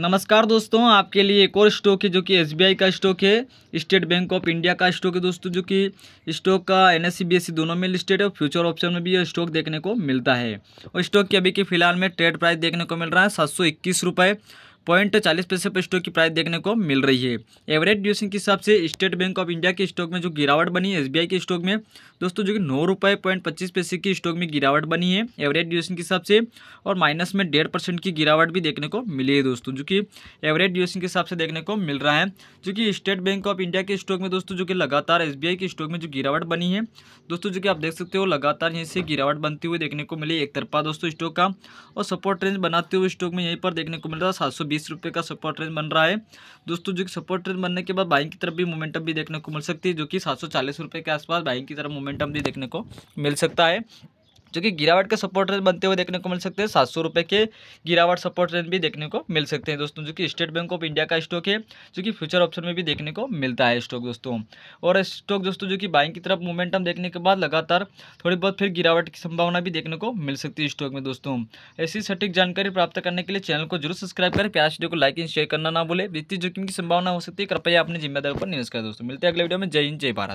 नमस्कार दोस्तों आपके लिए एक और स्टॉक है जो कि एसबीआई का स्टॉक है स्टेट बैंक ऑफ इंडिया का स्टॉक है दोस्तों जो कि स्टॉक का एनएससी बीएससी दोनों में लिस्टेड है और फ्यूचर ऑप्शन में भी यह स्टॉक देखने को मिलता है और स्टॉक की अभी के फिलहाल में ट्रेड प्राइस देखने को मिल रहा है सात सौ पॉइंट चालीस पैसे पर स्टॉक की प्राइस देखने को मिल रही है एवरेज ड्यूसिंग के हिसाब से स्टेट बैंक ऑफ इंडिया के स्टॉक में जो गिरावट बनी है एसबीआई के स्टॉक में दोस्तों जो कि नौ रुपये पॉइंट पच्चीस पैसे की स्टॉक में गिरावट बनी है एवरेज ड्यूसिंग के हिसाब से और माइनस में डेढ़ परसेंट की गिरावट भी देखने को मिली है दोस्तों जो कि एवरेज ड्यूसिंग के हिसाब से देखने को मिल रहा है जो कि स्टेट बैंक ऑफ इंडिया के स्टॉक में दोस्तों जो कि लगातार एस के स्टॉक में जो गिरावट बनी है दोस्तों जो कि आप देख सकते हो लगातार यहीं से गिरावट बनती हुई देखने को मिली एक तरफा दोस्तों स्टॉक का और सपोर्ट रेंज बनाते हुए स्टॉक में यहीं पर देखने को मिल रहा है सात बीस रुपये का सपोर्ट रेंज बन रहा है दोस्तों जो कि सपोर्ट रेंज बनने के बाद बाइंग की तरफ भी मोमेंटम भी देखने को मिल सकती है जो कि सात सौ चालीस रुपये के आसपास बाइंग की तरफ मोमेंटम भी देखने को मिल सकता है जो कि गिरावट के सपोर्ट रेंज बनते हुए देखने को मिल सकते हैं सात सौ रुपये के गिरावट सपोर्ट रेंज भी देखने को मिल सकते हैं दोस्तों जो कि स्टेट बैंक ऑफ इंडिया का स्टॉक है जो कि फ्यूचर ऑप्शन में भी देखने को मिलता है स्टॉक दोस्तों और स्टॉक दोस्तों जो कि बाइंग की तरफ मोमेंटम देखने के बाद लगातार थोड़ी बहुत फिर गिरावट की संभावना भी देखने को मिल सकती है स्टॉक में दोस्तों ऐसी सटीक जानकारी प्राप्त करने के लिए चैनल को जरूर सब्सक्राइब करें प्यार वीडियो को लाइक एंड शेयर करना ना भूले वित्तीय जोखिम की संभावना हो सकती है कृपया अपने जिम्मेदारी पर निवेश करें दोस्तों मिलते हैं अगले वीडियो में जय हिंद जय भारत